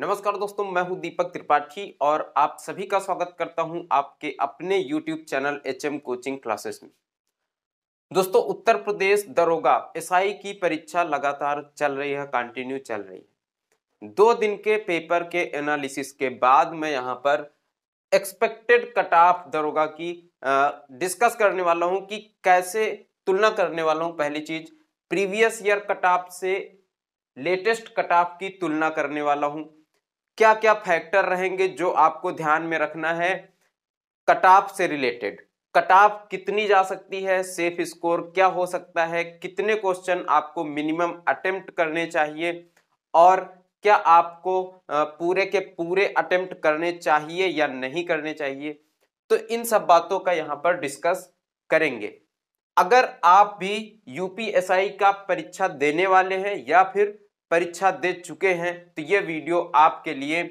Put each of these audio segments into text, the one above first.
नमस्कार दोस्तों मैं हूं दीपक त्रिपाठी और आप सभी का स्वागत करता हूं आपके अपने YouTube channel H M coaching classes में दोस्तों उत्तर प्रदेश दरोगा एस e की परीक्षा लगातार चल रही है कंटिन्यू चल रही है दो दिन के पेपर के एनालिसिस के बाद मैं यहां पर एक्सपेक्टेड कट ऑफ दरोगा की डिस्कस करने वाला हूं कि कैसे तुलना करने वाला हूं पहली चीज प्रीवियस ईयर कट ऑफ से लेटेस्ट कट ऑफ की तुलना करने वाला हूं क्या क्या फैक्टर रहेंगे जो आपको ध्यान में रखना है कटाप से रिलेटेड कटाप कितनी जा सकती है सेफ स्कोर क्या हो सकता है कितने क्वेश्चन आपको मिनिमम अटेम्प्ट करने चाहिए और क्या आपको पूरे के पूरे अटेम्प्ट करने चाहिए या नहीं करने चाहिए तो इन सब बातों का यहाँ पर डिस्कस करेंगे अगर आप भी यूपीएसआई का परीक्षा देने वाले हैं या फिर परीक्षा दे चुके हैं तो ये वीडियो आपके लिए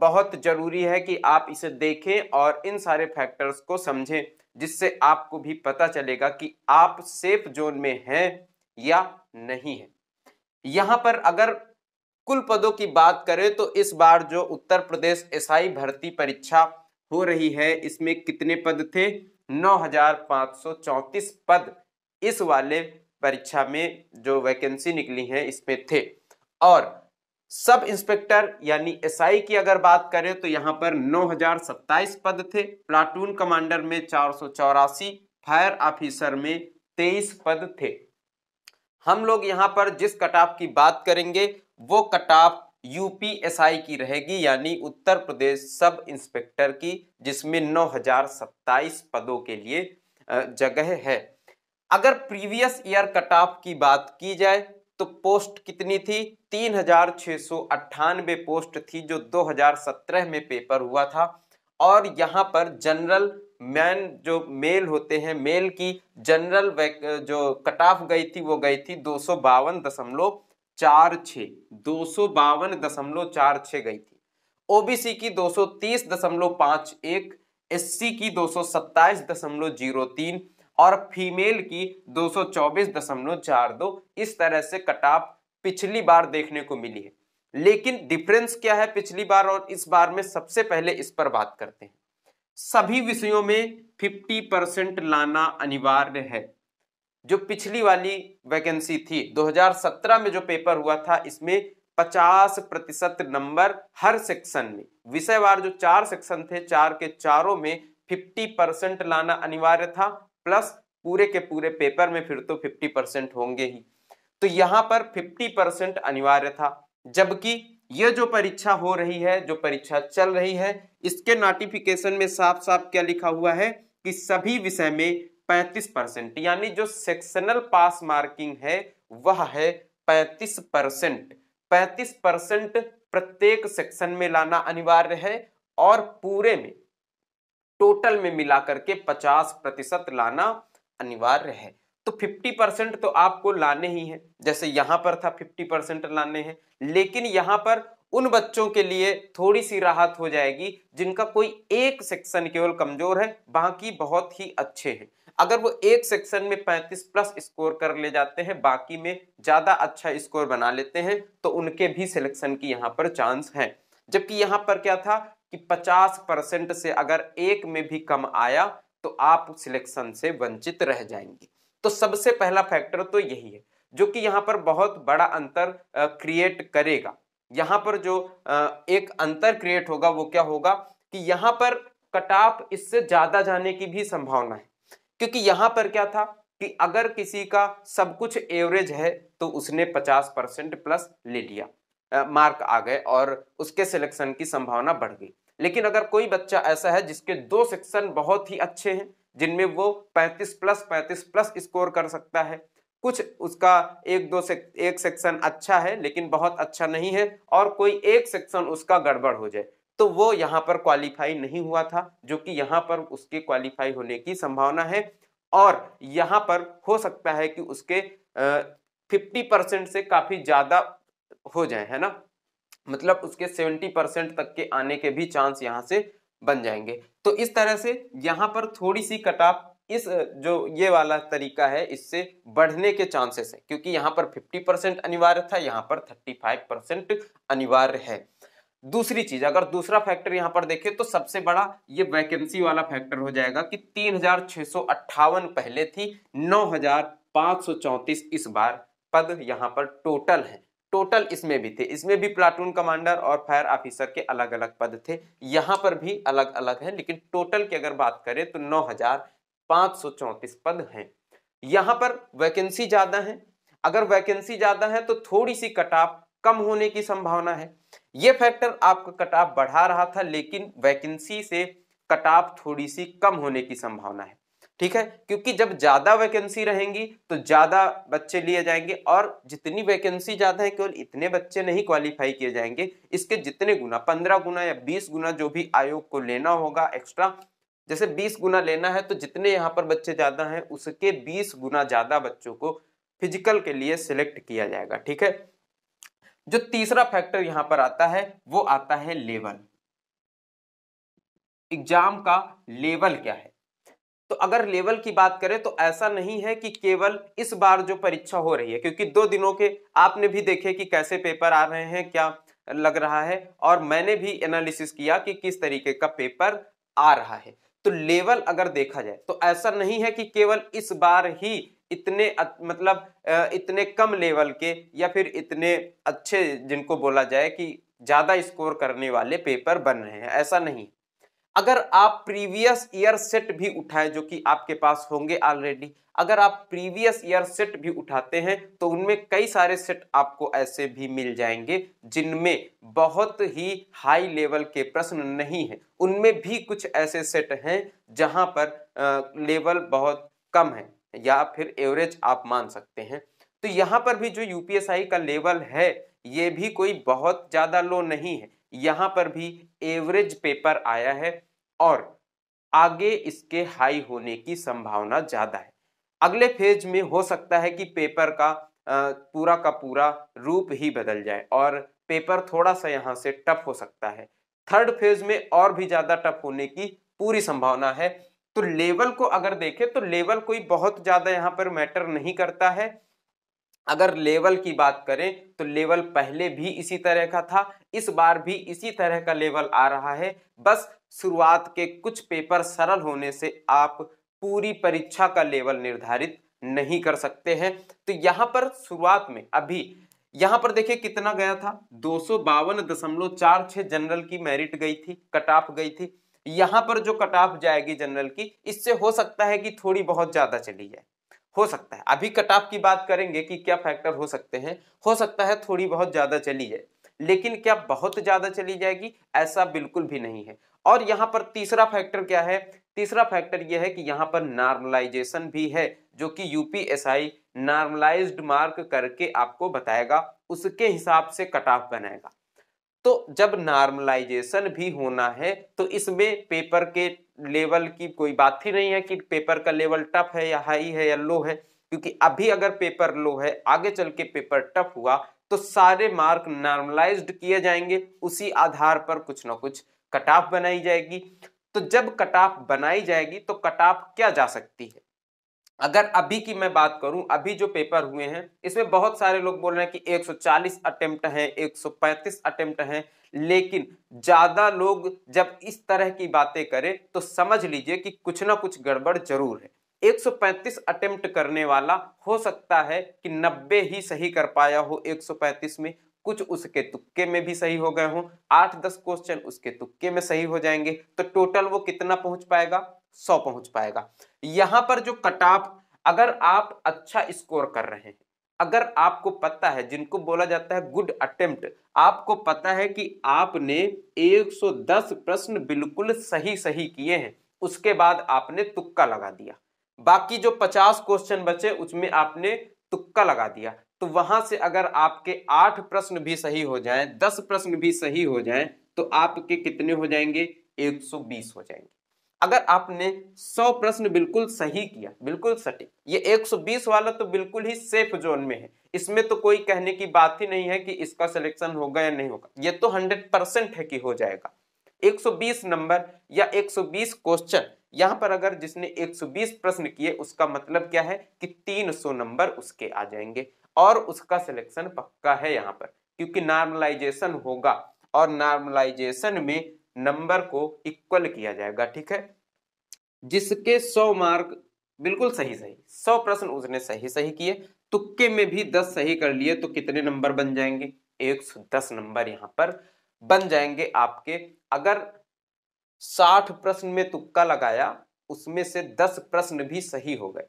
बहुत ज़रूरी है कि आप इसे देखें और इन सारे फैक्टर्स को समझें जिससे आपको भी पता चलेगा कि आप सेफ जोन में हैं या नहीं है यहाँ पर अगर कुल पदों की बात करें तो इस बार जो उत्तर प्रदेश एसआई भर्ती परीक्षा हो रही है इसमें कितने पद थे 9,534 पद इस वाले परीक्षा में जो वैकेंसी निकली है इसमें थे और सब इंस्पेक्टर यानी एसआई की अगर बात करें तो यहाँ पर 9027 पद थे प्लाटून कमांडर में चार फायर ऑफिसर में 23 पद थे हम लोग यहाँ पर जिस कटाप की बात करेंगे वो कटाप यूपीएसआई की रहेगी यानी उत्तर प्रदेश सब इंस्पेक्टर की जिसमें 9027 पदों के लिए जगह है अगर प्रीवियस ईयर कटाप की बात की जाए तो पोस्ट कितनी थी तीन हजार छः सौ अट्ठानबे पोस्ट थी जो 2017 में पेपर हुआ था और यहाँ पर जनरल मैन जो मेल होते हैं मेल की जनरल जो कट ऑफ गई थी वो गई थी दो सौ बावन दशमलव चार छः दो सौ बावन दशमलव चार छः गई थी ओबीसी की दो सौ तीस दशमलव पाँच एक एस की दो सौ सत्ताईस दशमलव जीरो तीन और फीमेल की दो इस तरह से कटाप पिछली बार देखने को मिली है लेकिन डिफरेंस क्या है पिछली बार और इस बार में सबसे पहले इस पर बात करते हैं सभी विषयों में 50 परसेंट लाना अनिवार्य है जो पिछली वाली वैकेंसी थी 2017 में जो पेपर हुआ था इसमें 50 प्रतिशत नंबर हर सेक्शन में विषयवार जो चार सेक्शन थे चार के चारों में 50 परसेंट लाना अनिवार्य था प्लस पूरे के पूरे पेपर में फिर तो 50 परसेंट होंगे ही तो यहाँ पर 50 परसेंट अनिवार्य था जबकि ये जो परीक्षा हो रही है जो परीक्षा चल रही है इसके नोटिफिकेशन में साफ साफ क्या लिखा हुआ है कि सभी विषय में पैंतीस परसेंट यानी जो सेक्शनल पास मार्किंग है वह है पैंतीस परसेंट पैंतीस परसेंट प्रत्येक सेक्शन में लाना अनिवार्य है और पूरे में टोटल में मिलाकर के 50 प्रतिशत लाना अनिवार्य है तो 50 परसेंट तो आपको लाने ही है जैसे यहां पर था 50 परसेंट लाने हैं लेकिन यहाँ पर उन बच्चों के लिए थोड़ी सी राहत हो जाएगी जिनका कोई एक सेक्शन केवल कमजोर है बाकी बहुत ही अच्छे हैं अगर वो एक सेक्शन में 35 प्लस स्कोर कर ले जाते हैं बाकी में ज़्यादा अच्छा स्कोर बना लेते हैं तो उनके भी सिलेक्शन की यहाँ पर चांस है जबकि यहाँ पर क्या था कि 50 परसेंट से अगर एक में भी कम आया तो आप सिलेक्शन से वंचित रह जाएंगे तो सबसे पहला फैक्टर तो यही है जो कि यहाँ पर बहुत बड़ा अंतर क्रिएट करेगा यहाँ पर जो एक अंतर क्रिएट होगा वो क्या होगा कि यहाँ पर कटाप इससे ज़्यादा जाने की भी संभावना है क्योंकि यहाँ पर क्या था कि अगर किसी का सब कुछ एवरेज है तो उसने 50 परसेंट प्लस ले लिया मार्क आ गए और उसके सिलेक्शन की संभावना बढ़ गई लेकिन अगर कोई बच्चा ऐसा है जिसके दो सेक्शन बहुत ही अच्छे हैं जिनमें वो 35 प्लस 35 प्लस स्कोर कर सकता है कुछ उसका एक दो से एक सेक्शन अच्छा है लेकिन बहुत अच्छा नहीं है और कोई एक सेक्शन उसका गड़बड़ हो जाए तो वो यहाँ पर क्वालिफाई नहीं हुआ था जो कि यहाँ पर उसके क्वालिफाई होने की संभावना है और यहाँ पर हो सकता है कि उसके फिफ्टी परसेंट से काफ़ी ज़्यादा हो जाए है ना मतलब उसके सेवेंटी परसेंट तक के आने के भी चांस यहाँ से बन जाएंगे तो इस तरह से यहाँ पर थोड़ी सी कट ऑफ इस जो ये वाला तरीका है इससे बढ़ने के चांसेस है क्योंकि यहाँ पर 50 परसेंट अनिवार्य था यहाँ पर 35 परसेंट अनिवार्य है दूसरी चीज अगर दूसरा फैक्टर यहाँ पर देखें तो सबसे बड़ा ये वैकेंसी वाला फैक्टर हो जाएगा कि तीन पहले थी नौ इस बार पद यहाँ पर टोटल है टोटल इसमें भी थे इसमें भी प्लाटून कमांडर और फायर ऑफिसर के अलग अलग पद थे यहाँ पर भी अलग अलग हैं लेकिन टोटल की अगर बात करें तो नौ हजार पांच सौ चौंतीस पद हैं यहाँ पर वैकेंसी ज़्यादा है अगर वैकेंसी ज़्यादा है तो थोड़ी सी कटाप कम होने की संभावना है ये फैक्टर आपका कटाप बढ़ा रहा था लेकिन वैकेंसी से कटाप थोड़ी सी कम होने की संभावना है ठीक है क्योंकि जब ज़्यादा वैकेंसी रहेंगी तो ज़्यादा बच्चे लिए जाएंगे और जितनी वैकेंसी ज़्यादा है केवल इतने बच्चे नहीं क्वालिफाई किए जाएंगे इसके जितने गुना पंद्रह गुना या बीस गुना जो भी आयोग को लेना होगा एक्स्ट्रा जैसे बीस गुना लेना है तो जितने यहाँ पर बच्चे ज़्यादा हैं उसके बीस गुना ज़्यादा बच्चों को फिजिकल के लिए सिलेक्ट किया जाएगा ठीक है जो तीसरा फैक्टर यहाँ पर आता है वो आता है लेवल एग्जाम का लेवल क्या है तो अगर लेवल की बात करें तो ऐसा नहीं है कि केवल इस बार जो परीक्षा हो रही है क्योंकि दो दिनों के आपने भी देखे कि कैसे पेपर आ रहे हैं क्या लग रहा है और मैंने भी एनालिसिस किया कि किस तरीके का पेपर आ रहा है तो लेवल अगर देखा जाए तो ऐसा नहीं है कि केवल इस बार ही इतने मतलब इतने कम लेवल के या फिर इतने अच्छे जिनको बोला जाए कि ज़्यादा स्कोर करने वाले पेपर बन रहे हैं ऐसा नहीं अगर आप प्रीवियस ईयर सेट भी उठाएं जो कि आपके पास होंगे ऑलरेडी अगर आप प्रीवियस ईयर सेट भी उठाते हैं तो उनमें कई सारे सेट आपको ऐसे भी मिल जाएंगे जिनमें बहुत ही हाई लेवल के प्रश्न नहीं हैं उनमें भी कुछ ऐसे सेट हैं जहां पर आ, लेवल बहुत कम है या फिर एवरेज आप मान सकते हैं तो यहाँ पर भी जो यूपीएसआई का लेवल है ये भी कोई बहुत ज़्यादा लो नहीं है यहाँ पर भी एवरेज पेपर आया है और आगे इसके हाई होने की संभावना ज़्यादा है अगले फेज में हो सकता है कि पेपर का पूरा का पूरा रूप ही बदल जाए और पेपर थोड़ा सा यहाँ से टफ हो सकता है थर्ड फेज में और भी ज़्यादा टफ होने की पूरी संभावना है तो लेवल को अगर देखें तो लेवल कोई बहुत ज़्यादा यहाँ पर मैटर नहीं करता है अगर लेवल की बात करें तो लेवल पहले भी इसी तरह का था इस बार भी इसी तरह का लेवल आ रहा है बस शुरुआत के कुछ पेपर सरल होने से आप पूरी परीक्षा का लेवल निर्धारित नहीं कर सकते हैं तो यहाँ पर शुरुआत में अभी यहाँ पर देखिए कितना गया था दो जनरल की मेरिट गई थी कट ऑफ गई थी यहाँ पर जो कट ऑफ जाएगी जनरल की इससे हो सकता है कि थोड़ी बहुत ज़्यादा चली जाए हो सकता है अभी कट ऑफ की बात करेंगे कि क्या फैक्टर हो सकते हैं हो सकता है थोड़ी बहुत ज़्यादा चली जाए लेकिन क्या बहुत ज़्यादा चली जाएगी ऐसा बिल्कुल भी नहीं है और यहाँ पर तीसरा फैक्टर क्या है तीसरा फैक्टर यह है कि यहाँ पर नॉर्मलाइजेशन भी है जो कि यूपीएसआई नॉर्मलाइज्ड मार्क करके आपको बताएगा उसके हिसाब से कट ऑफ बनाएगा तो जब नॉर्मलाइजेशन भी होना है तो इसमें पेपर के लेवल की कोई बात ही नहीं है कि पेपर का लेवल टफ है या हाई है या लो है क्योंकि अभी अगर पेपर लो है आगे चल के पेपर टफ हुआ तो सारे मार्क नॉर्मलाइज्ड किए जाएंगे उसी आधार पर कुछ ना कुछ कट ऑफ बनाई जाएगी तो जब कट ऑफ बनाई जाएगी तो कट ऑफ क्या जा सकती है अगर अभी की मैं बात करूं अभी जो पेपर हुए हैं इसमें बहुत सारे लोग बोल रहे हैं कि 140 अटेम्प्ट हैं 135 अटेम्प्ट हैं लेकिन ज़्यादा लोग जब इस तरह की बातें करें तो समझ लीजिए कि कुछ ना कुछ गड़बड़ जरूर है 135 अटेम्प्ट करने वाला हो सकता है कि 90 ही सही कर पाया हो 135 में कुछ उसके तुक्के में भी सही हो गए हों आठ दस क्वेश्चन उसके तुक्के में सही हो जाएंगे तो टोटल वो कितना पहुंच पाएगा सौ पहुंच पाएगा यहां पर जो कट ऑफ अगर आप अच्छा स्कोर कर रहे हैं अगर आपको पता है जिनको बोला जाता है गुड अटेम्प्ट आपको पता है कि आपने 110 प्रश्न बिल्कुल सही सही किए हैं उसके बाद आपने तुक्का लगा दिया बाकी जो 50 क्वेश्चन बचे उसमें आपने तुक्का लगा दिया तो वहां से अगर आपके आठ प्रश्न भी सही हो जाएं, दस प्रश्न भी सही हो जाएं, तो आपके कितने हो जाएंगे 120 हो जाएंगे अगर आपने 100 प्रश्न बिल्कुल सही किया बिल्कुल सटीक ये 120 वाला तो बिल्कुल ही सेफ जोन में है इसमें तो कोई कहने की बात ही नहीं है कि इसका सिलेक्शन होगा या नहीं होगा ये तो 100 परसेंट है कि हो जाएगा 120 नंबर या 120 क्वेश्चन यहाँ पर अगर जिसने 120 प्रश्न किए उसका मतलब क्या है कि 300 नंबर उसके आ जाएंगे और उसका सिलेक्शन पक्का है यहाँ पर क्योंकि नॉर्मलाइजेशन होगा और नॉर्मलाइजेशन में नंबर को इक्वल किया जाएगा ठीक है जिसके सौ मार्क बिल्कुल सही सही सौ प्रश्न उसने सही सही किए तुक्के में भी दस सही कर लिए तो कितने नंबर बन जाएंगे एक सौ दस नंबर यहां पर बन जाएंगे आपके अगर साठ प्रश्न में तुक्का लगाया उसमें से दस प्रश्न भी सही हो गए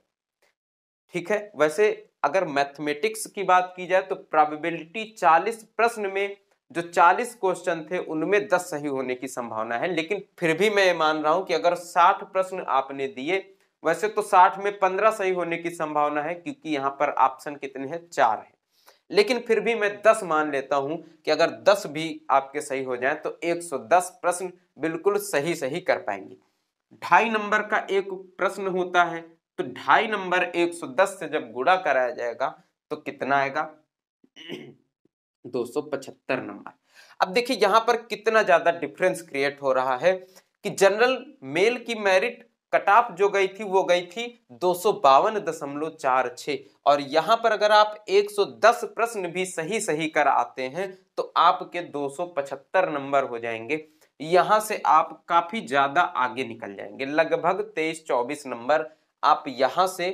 ठीक है वैसे अगर मैथमेटिक्स की बात की जाए तो प्रोबेबिलिटी चालीस प्रश्न में जो 40 क्वेश्चन थे उनमें 10 सही होने की संभावना है लेकिन फिर भी मैं ये मान रहा हूं कि अगर 60 प्रश्न आपने दिए वैसे तो 60 में 15 सही होने की संभावना है क्योंकि यहाँ पर ऑप्शन कितने हैं चार हैं लेकिन फिर भी मैं 10 मान लेता हूं कि अगर 10 भी आपके सही हो जाए तो 110 प्रश्न बिल्कुल सही सही कर पाएंगे ढाई नंबर का एक प्रश्न होता है तो ढाई नंबर एक से जब गुड़ा कराया जाएगा तो कितना आएगा 275 नंबर अब देखिए यहां पर कितना ज्यादा डिफरेंस क्रिएट हो रहा है कि जनरल मेल की मेरिट कट ऑफ जो गई थी वो गई थी दो और यहां पर अगर आप 110 प्रश्न भी सही सही कर आते हैं तो आपके 275 नंबर हो जाएंगे यहां से आप काफी ज्यादा आगे निकल जाएंगे लगभग 23-24 नंबर आप यहां से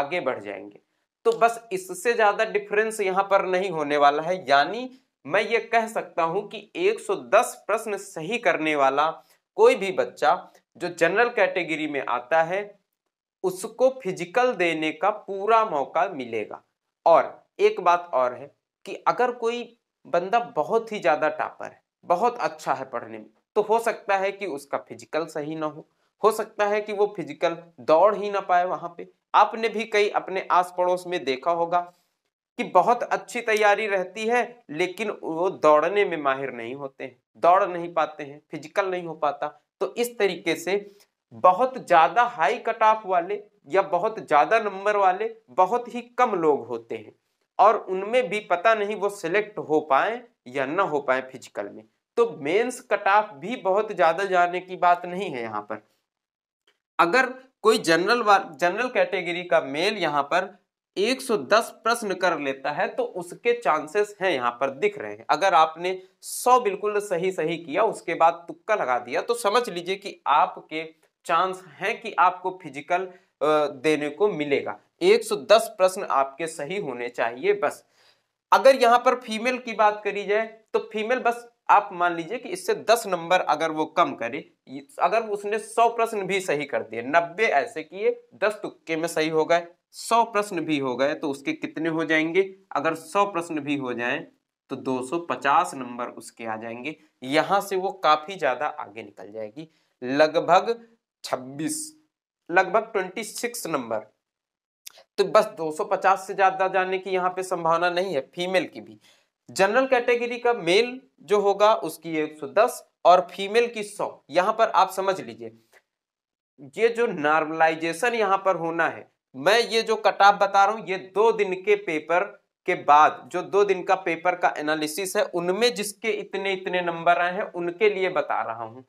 आगे बढ़ जाएंगे तो बस इससे ज्यादा डिफरेंस यहाँ पर नहीं होने वाला है यानी मैं ये कह सकता हूं कि 110 प्रश्न सही करने वाला कोई भी बच्चा जो जनरल कैटेगरी में आता है उसको फिजिकल देने का पूरा मौका मिलेगा और एक बात और है कि अगर कोई बंदा बहुत ही ज़्यादा टापर है बहुत अच्छा है पढ़ने में तो हो सकता है कि उसका फिजिकल सही ना हो हो सकता है कि वो फिजिकल दौड़ ही ना पाए वहां पे आपने भी कई अपने आस पड़ोस में देखा होगा कि बहुत अच्छी तैयारी रहती है लेकिन वो दौड़ने में माहिर नहीं होते हैं दौड़ नहीं पाते हैं फिजिकल नहीं हो पाता तो इस तरीके से बहुत ज़्यादा हाई कट ऑफ वाले या बहुत ज़्यादा नंबर वाले बहुत ही कम लोग होते हैं और उनमें भी पता नहीं वो सिलेक्ट हो पाए या ना हो पाए फिजिकल में तो मेंस कट ऑफ भी बहुत ज़्यादा जाने की बात नहीं है यहाँ पर अगर कोई जनरल जनरल कैटेगरी का मेल यहाँ पर 110 प्रश्न कर लेता है तो उसके चांसेस हैं यहाँ पर दिख रहे हैं अगर आपने 100 बिल्कुल सही सही किया उसके बाद तुक्का लगा दिया तो समझ लीजिए कि आपके चांस हैं कि आपको फिजिकल देने को मिलेगा 110 प्रश्न आपके सही होने चाहिए बस अगर यहाँ पर फीमेल की बात करी जाए तो फीमेल बस आप मान लीजिए कि इससे दस नंबर अगर वो कम करे अगर उसने सौ प्रश्न भी सही कर दिए नब्बे ऐसे किए दस तुक्के में सही हो गए सौ प्रश्न भी हो गए तो उसके कितने हो जाएंगे अगर सौ प्रश्न भी हो जाए तो 250 नंबर उसके आ जाएंगे यहां से वो काफ़ी ज़्यादा आगे निकल जाएगी लगभग 26 लगभग 26 नंबर तो बस 250 से ज़्यादा जाने की यहाँ पे संभावना नहीं है फीमेल की भी जनरल कैटेगरी का मेल जो होगा उसकी 110 और फीमेल की 100 यहां पर आप समझ लीजिए ये जो नॉर्मलाइजेशन यहां पर होना है मैं ये जो कट ऑफ बता रहा हूं ये दो दिन के पेपर के बाद जो दो दिन का पेपर का एनालिसिस है उनमें जिसके इतने इतने नंबर आए हैं उनके लिए बता रहा हूं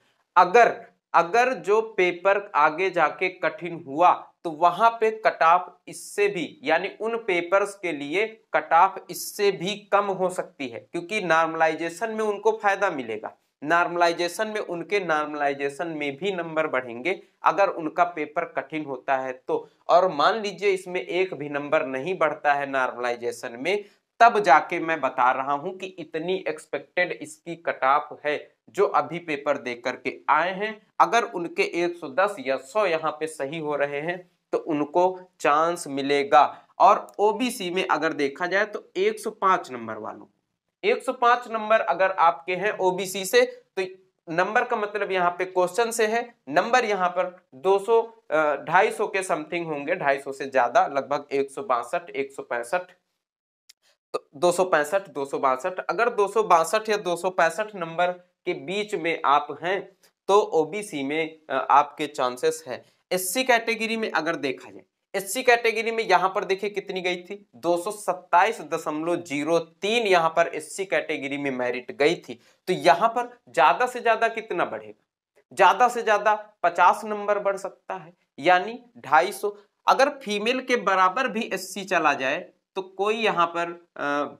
अगर अगर जो पेपर आगे जाके कठिन हुआ तो वहां पे कट ऑफ इससे भी यानी उन पेपर्स के लिए कट ऑफ इससे भी कम हो सकती है क्योंकि नॉर्मलाइजेशन में उनको फायदा मिलेगा नॉर्मलाइजेशन में उनके नॉर्मलाइजेशन में भी नंबर बढ़ेंगे अगर उनका पेपर कठिन होता है तो और मान लीजिए इसमें एक भी नंबर नहीं बढ़ता है नॉर्मलाइजेशन में तब जाके मैं बता रहा हूं कि इतनी एक्सपेक्टेड इसकी कट ऑफ है जो अभी पेपर दे करके आए हैं अगर उनके 110 या 100 यहाँ पे सही हो रहे हैं तो उनको चांस मिलेगा और ओबीसी में अगर देखा जाए तो 105 नंबर वालों 105 नंबर अगर आपके हैं ओबीसी से तो नंबर का मतलब यहाँ पे क्वेश्चन से है नंबर यहाँ पर 200 250 के समथिंग होंगे 250 से ज्यादा लगभग एक सौ बासठ एक सौ पैंसठ दो सौ पैंसठ दो सौ बासठ अगर दो सौ बासठ या दो सौ पैंसठ नंबर के बीच में आप हैं तो ओबीसी में आपके चांसेस है एससी कैटेगरी में अगर देखा जाए एससी कैटेगरी में यहां पर देखिए कितनी गई थी दो दशमलव जीरो तीन यहां पर एससी कैटेगरी में मेरिट गई थी तो यहां पर ज्यादा से ज्यादा कितना बढ़ेगा ज्यादा से ज्यादा पचास नंबर बढ़ सकता है यानी ढाई सौ अगर फीमेल के बराबर भी एससी चला जाए तो कोई यहाँ पर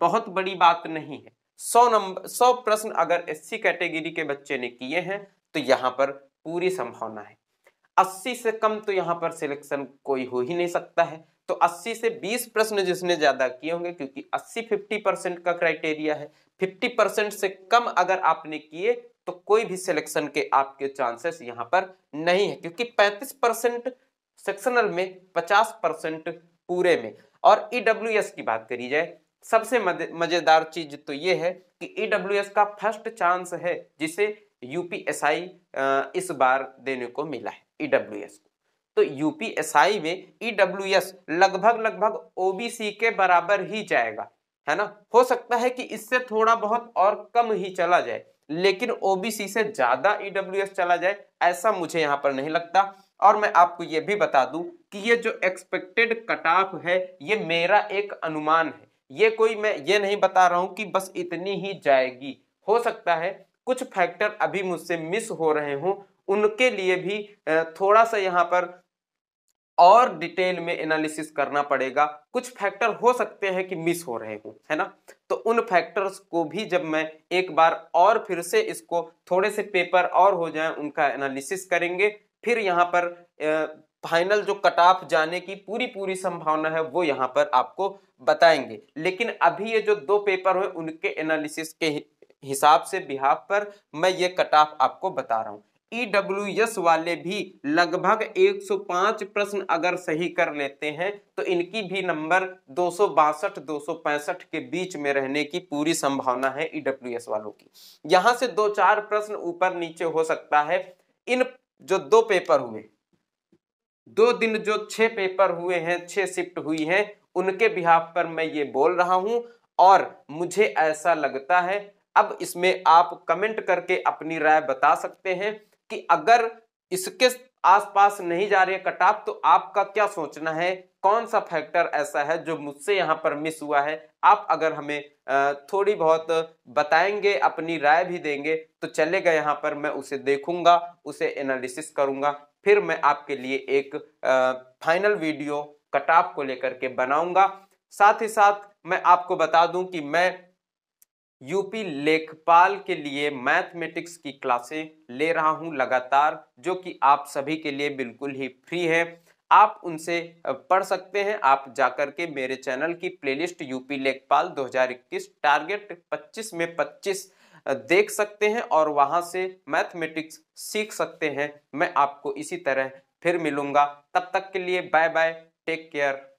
बहुत बड़ी बात नहीं है सौ नंबर सौ प्रश्न अगर एससी कैटेगरी के बच्चे ने किए हैं तो यहाँ पर पूरी संभावना है अस्सी से कम तो यहाँ पर सिलेक्शन कोई हो ही नहीं सकता है तो 80 से 20 प्रश्न जिसने ज्यादा किए होंगे क्योंकि 80 50 परसेंट का क्राइटेरिया है 50 परसेंट से कम अगर आपने किए तो कोई भी सिलेक्शन के आपके चांसेस यहाँ पर नहीं है क्योंकि 35 परसेंट सेक्शनल में 50 परसेंट पूरे में और ईडब्ल्यू e की बात करी जाए सबसे मजेदार चीज तो ये है कि ईडब्ल्यू e का फर्स्ट चांस है जिसे यूपीएसआई इस बार देने को मिला है ई e को तो यूपीएसआई में ईडब्ल्यू लगभग लगभग ओबीसी के बराबर ही जाएगा है ना हो सकता है कि इससे थोड़ा बहुत और कम ही चला जाए लेकिन ओबीसी से ज्यादा ईडब्ल्यू चला जाए ऐसा मुझे यहाँ पर नहीं लगता और मैं आपको ये भी बता दूं कि ये जो एक्सपेक्टेड कट ऑफ है ये मेरा एक अनुमान है ये कोई मैं ये नहीं बता रहा हूं कि बस इतनी ही जाएगी हो सकता है कुछ फैक्टर अभी मुझसे मिस हो रहे हों उनके लिए भी थोड़ा सा यहाँ पर और डिटेल में एनालिसिस करना पड़ेगा कुछ फैक्टर हो सकते हैं कि मिस हो रहे हों है ना तो उन फैक्टर्स को भी जब मैं एक बार और फिर से इसको थोड़े से पेपर और हो जाए उनका एनालिसिस करेंगे फिर यहाँ पर फाइनल जो कट ऑफ जाने की पूरी पूरी संभावना है वो यहाँ पर आपको बताएंगे लेकिन अभी ये जो दो पेपर हुए उनके एनालिसिस के हिसाब से बिहाव पर मैं ये कट ऑफ आपको बता रहा हूँ ईडब्ल्यूएस e वाले भी लगभग 105 प्रश्न अगर सही कर लेते हैं तो इनकी भी नंबर दो सौ के बीच में रहने की पूरी संभावना है एस e वालों की यहाँ से दो चार प्रश्न ऊपर नीचे हो सकता है इन जो दो पेपर हुए दो दिन जो छह पेपर हुए हैं छह शिफ्ट हुई हैं उनके बिहाफ पर मैं ये बोल रहा हूं और मुझे ऐसा लगता है अब इसमें आप कमेंट करके अपनी राय बता सकते हैं कि अगर इसके आसपास नहीं जा रहे कटाप तो आपका क्या सोचना है कौन सा फैक्टर ऐसा है जो मुझसे यहाँ पर मिस हुआ है आप अगर हमें थोड़ी बहुत बताएंगे अपनी राय भी देंगे तो चलेगा यहाँ पर मैं उसे देखूंगा उसे एनालिसिस करूंगा फिर मैं आपके लिए एक फाइनल वीडियो कटाप को लेकर के बनाऊंगा साथ ही साथ मैं आपको बता दूं कि मैं यूपी लेखपाल के लिए मैथमेटिक्स की क्लासें ले रहा हूं लगातार जो कि आप सभी के लिए बिल्कुल ही फ्री है आप उनसे पढ़ सकते हैं आप जाकर के मेरे चैनल की प्लेलिस्ट यूपी लेखपाल 2021 टारगेट 25 में 25 देख सकते हैं और वहां से मैथमेटिक्स सीख सकते हैं मैं आपको इसी तरह फिर मिलूंगा तब तक के लिए बाय बाय टेक केयर